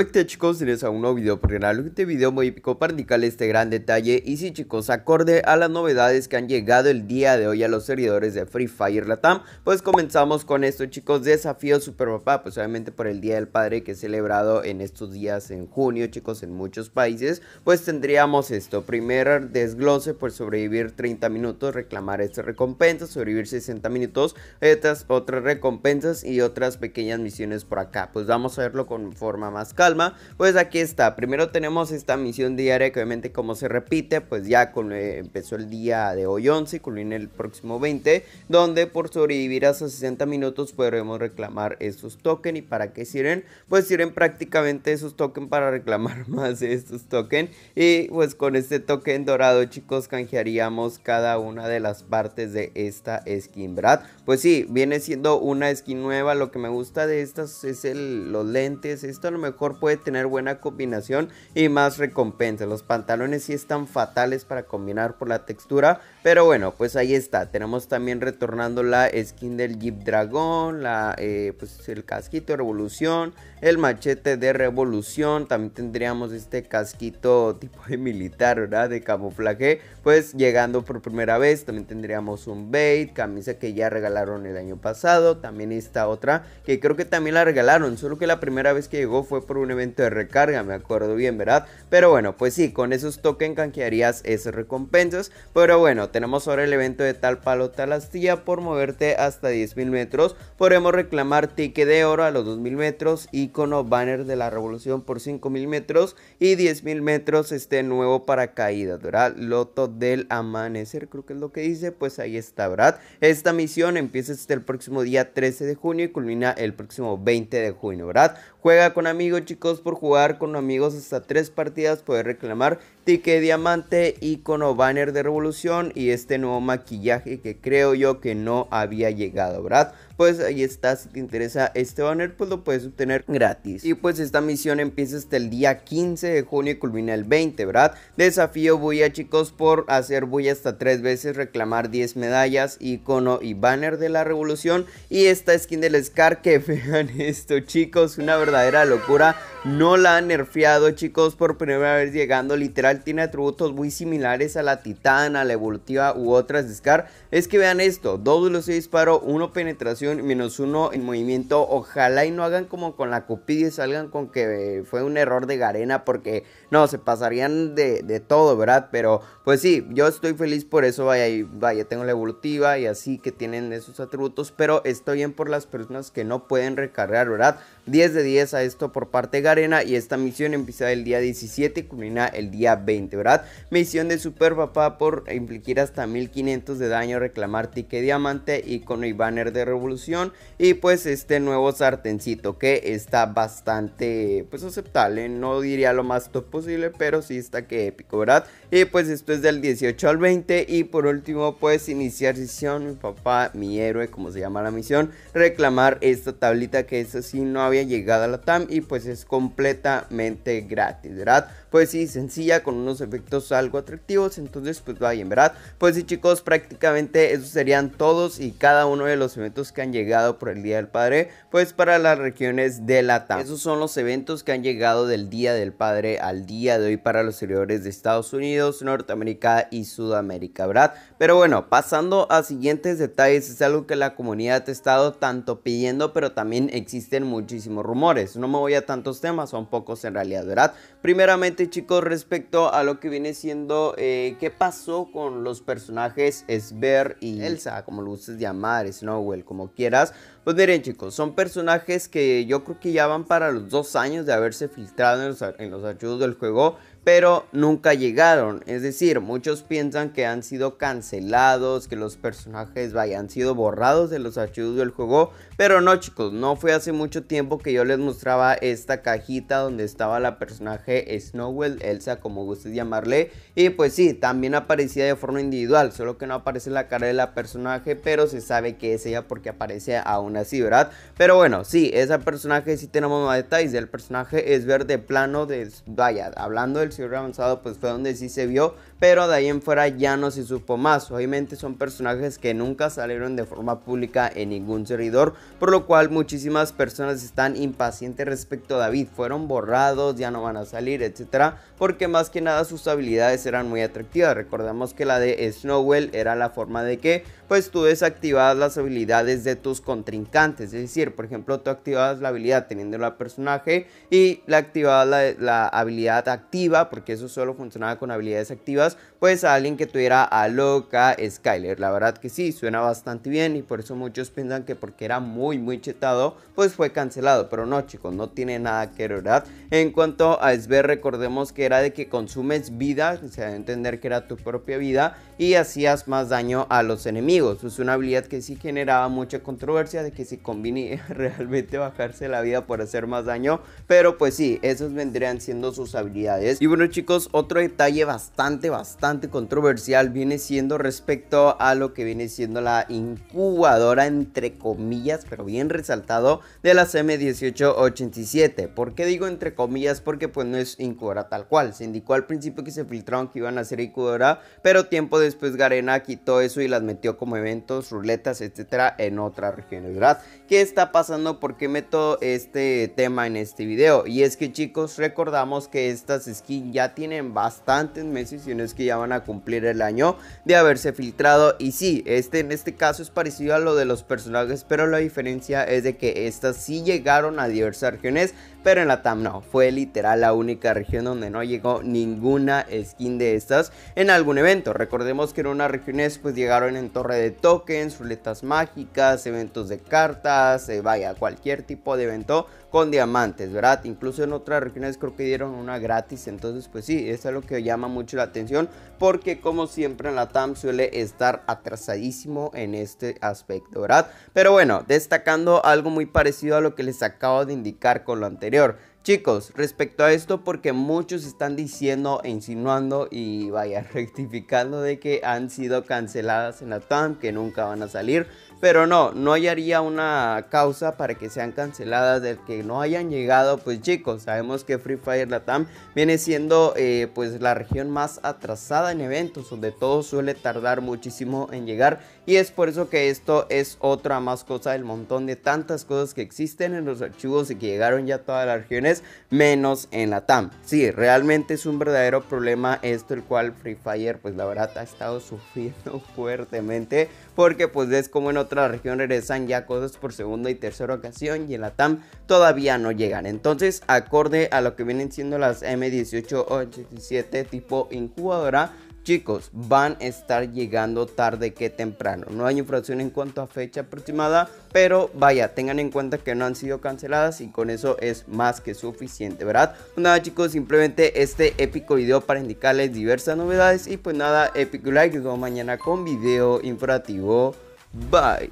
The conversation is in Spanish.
Hola este, chicos, tienes a un nuevo video por canal, este video épico para indicarle este gran detalle y si chicos, acorde a las novedades que han llegado el día de hoy a los servidores de Free Fire Latam, pues comenzamos con esto chicos, desafío super papá, pues obviamente por el Día del Padre que es celebrado en estos días en junio chicos en muchos países, pues tendríamos esto, primer desglose por pues sobrevivir 30 minutos, reclamar esta recompensa, sobrevivir 60 minutos, estas otras recompensas y otras pequeñas misiones por acá, pues vamos a verlo con forma más calma pues aquí está. Primero tenemos esta misión diaria que obviamente como se repite, pues ya con, eh, empezó el día de hoy 11 y culmina el próximo 20, donde por sobrevivir hasta 60 minutos podremos reclamar estos tokens. ¿Y para qué sirven? Pues sirven prácticamente esos tokens para reclamar más de estos tokens. Y pues con este token dorado, chicos, canjearíamos cada una de las partes de esta skin, ¿verdad? Pues sí, viene siendo una skin nueva. Lo que me gusta de estas es el, los lentes. Esto a lo mejor puede tener buena combinación y más recompensa. Los pantalones si están fatales para combinar por la textura, pero bueno, pues ahí está. Tenemos también retornando la skin del Jeep Dragon, la, eh, pues el casquito de revolución, el machete de revolución. También tendríamos este casquito tipo de militar, ¿verdad? De camuflaje, pues llegando por primera vez. También tendríamos un bait, camisa que ya regalaron el año pasado. También esta otra que creo que también la regalaron, solo que la primera vez que llegó fue por un evento de recarga, me acuerdo bien, ¿verdad? Pero bueno, pues sí, con esos tokens canjearías esas recompensas. Pero bueno, tenemos ahora el evento de tal palo, tal astilla por moverte hasta 10.000 metros. Podremos reclamar ticket de oro a los 2.000 metros, icono banner de la revolución por 5.000 metros y 10.000 metros este nuevo paracaídas, ¿verdad? Loto del amanecer, creo que es lo que dice, pues ahí está, ¿verdad? Esta misión empieza hasta el próximo día 13 de junio y culmina el próximo 20 de junio, ¿verdad? Juega con amigos, chicos por jugar con amigos hasta tres partidas poder reclamar ticket diamante, icono banner de revolución y este nuevo maquillaje que creo yo que no había llegado, ¿verdad? Pues ahí está, si te interesa este banner, pues lo puedes obtener gratis. Y pues esta misión empieza hasta el día 15 de junio y culmina el 20, ¿verdad? Desafío bulla, chicos, por hacer bulla hasta tres veces, reclamar 10 medallas, icono y banner de la revolución. Y esta skin del Scar, que vean esto, chicos, una verdadera locura. No la han nerfeado, chicos, por primera vez llegando literal tiene atributos muy similares a la Titana, la Evolutiva u otras de Scar, es que vean esto, 2 velocidad de disparo, 1 penetración, menos 1 en movimiento, ojalá y no hagan como con la Cupid y salgan con que eh, fue un error de Garena porque no, se pasarían de, todo, ¿verdad? Pero pues sí, yo estoy feliz por eso, vaya, vaya, tengo la Evolutiva y así que tienen esos atributos, pero estoy bien por las personas que no pueden recargar, ¿verdad? 10 de 10 a esto por parte de Garena y esta misión empieza el día 17 y culmina el día 20, ¿verdad? Misión de Super Papá por implicar hasta 1500 de daño, reclamar ticket diamante, Y con el banner de revolución. Y pues este nuevo sartencito que está bastante, pues aceptable. No diría lo más top posible, pero sí está que épico, ¿verdad? Y pues esto es del 18 al 20. Y por último, pues iniciar Misión mi papá, mi héroe, como se llama la misión, reclamar esta tablita que es así, no había llegado a la TAM. Y pues es completamente gratis, ¿verdad? Pues sí, sencilla, con unos efectos algo atractivos. Entonces, pues vayan, ¿verdad? Pues sí, chicos, prácticamente esos serían todos y cada uno de los eventos que han llegado por el Día del Padre, pues para las regiones de la TAM. Esos son los eventos que han llegado del Día del Padre al día de hoy para los servidores de Estados Unidos, Norteamérica y Sudamérica, ¿verdad? Pero bueno, pasando a siguientes detalles, es algo que la comunidad ha estado tanto pidiendo, pero también existen muchísimos rumores. No me voy a tantos temas, son pocos en realidad, ¿verdad? Primeramente, chicos, respecto a lo que viene siendo eh, qué pasó con los personajes Esber y Elsa, como lo gustes llamar, Snowell, como quieras, pues miren chicos, son personajes que yo creo que ya van para los dos años de haberse filtrado en los, archivos del juego, pero nunca llegaron. Es decir, muchos piensan que han sido cancelados, que los personajes vayan sido borrados de los archivos del juego, pero no chicos, no fue hace mucho tiempo que yo les mostraba esta cajita donde estaba la personaje Snowwell, Elsa como guste llamarle, y pues sí, también aparecía de forma individual, solo que no aparece la cara de la personaje, pero se sabe que es ella porque aparece aún así, ¿verdad? Pero bueno, sí, ese personaje sí tenemos más detalles. El personaje es verde plano, de, vaya, hablando del cielo avanzado, pues fue donde sí se vio pero de ahí en fuera ya no se supo más. Obviamente son personajes que nunca salieron de forma pública en ningún servidor, por lo cual muchísimas personas están impacientes respecto a David. Fueron borrados, ya no van a salir, etcétera, porque más que nada sus habilidades eran muy atractivas. Recordemos que la de Snowwell era la forma de que pues tú desactivabas las habilidades de tus contrincantes, es decir, por ejemplo, tú activabas la habilidad teniendo el personaje y la activabas la habilidad activa, porque eso solo funcionaba con habilidades activas pues a alguien que tuviera a loca Skyler. La verdad que sí, suena bastante bien y por eso muchos piensan que porque era muy muy chetado, pues fue cancelado. Pero no chicos, no tiene nada que ver, ¿verdad? En cuanto a Sver, recordemos que era de que consumes vida, se debe entender que era tu propia vida y hacías más daño a los enemigos. Es una habilidad que sí generaba mucha controversia de que si conviene realmente bajarse la vida por hacer más daño, pero pues sí, esas vendrían siendo sus habilidades. Y bueno chicos, otro detalle bastante, bastante bastante controversial viene siendo respecto a lo que viene siendo la incubadora, entre comillas, pero bien resaltado, de las m 1887 ¿Por qué digo entre comillas? Porque pues no es incubadora tal cual. Se indicó al principio que se filtraron que iban a ser incubadora, pero tiempo después Garena quitó eso y las metió como eventos, ruletas, etcétera, en otras regiones, ¿verdad? ¿Qué está pasando? ¿Por qué meto este tema en este video? Y es que chicos, recordamos que estas skins ya tienen bastantes meses y en que ya van a cumplir el año de haberse filtrado. Y sí, este en este caso es parecido a lo de los personajes, pero la diferencia es de que estas sí llegaron a diversas regiones, pero en la TAM no. Fue literal la única región donde no llegó ninguna skin de estas en algún evento. Recordemos que en unas regiones pues llegaron en torre de tokens, ruletas mágicas, eventos de cartas, eh, vaya, cualquier tipo de evento con diamantes, ¿verdad? Incluso en otras regiones creo que dieron una gratis, entonces pues sí, es lo que llama mucho la atención porque como siempre la TAM suele estar atrasadísimo en este aspecto, ¿verdad? Pero bueno, destacando algo muy parecido a lo que les acabo de indicar con lo anterior, Chicos, respecto a esto, porque muchos están diciendo e insinuando y vaya rectificando de que han sido canceladas en la TAM, que nunca van a salir. Pero no, no hallaría una causa para que sean canceladas del que no hayan llegado. Pues chicos, sabemos que Free Fire Latam viene siendo eh, pues la región más atrasada en eventos, donde todo suele tardar muchísimo en llegar. Y es por eso que esto es otra más cosa del montón de tantas cosas que existen en los archivos y que llegaron ya a todas las regiones menos en la TAM. Sí, realmente es un verdadero problema esto, el cual Free Fire, pues la verdad, ha estado sufriendo fuertemente, porque pues es como en otra región regresan ya cosas por segunda y tercera ocasión, y en la TAM todavía no llegan. Entonces, acorde a lo que vienen siendo las M1887 tipo incubadora Chicos, van a estar llegando tarde que temprano. No hay infracción en cuanto a fecha aproximada, pero vaya, tengan en cuenta que no han sido canceladas y con eso es más que suficiente, ¿verdad? Pues nada chicos, simplemente este épico video para indicarles diversas novedades y pues nada, épico like, nos vemos mañana con video informativo. Bye.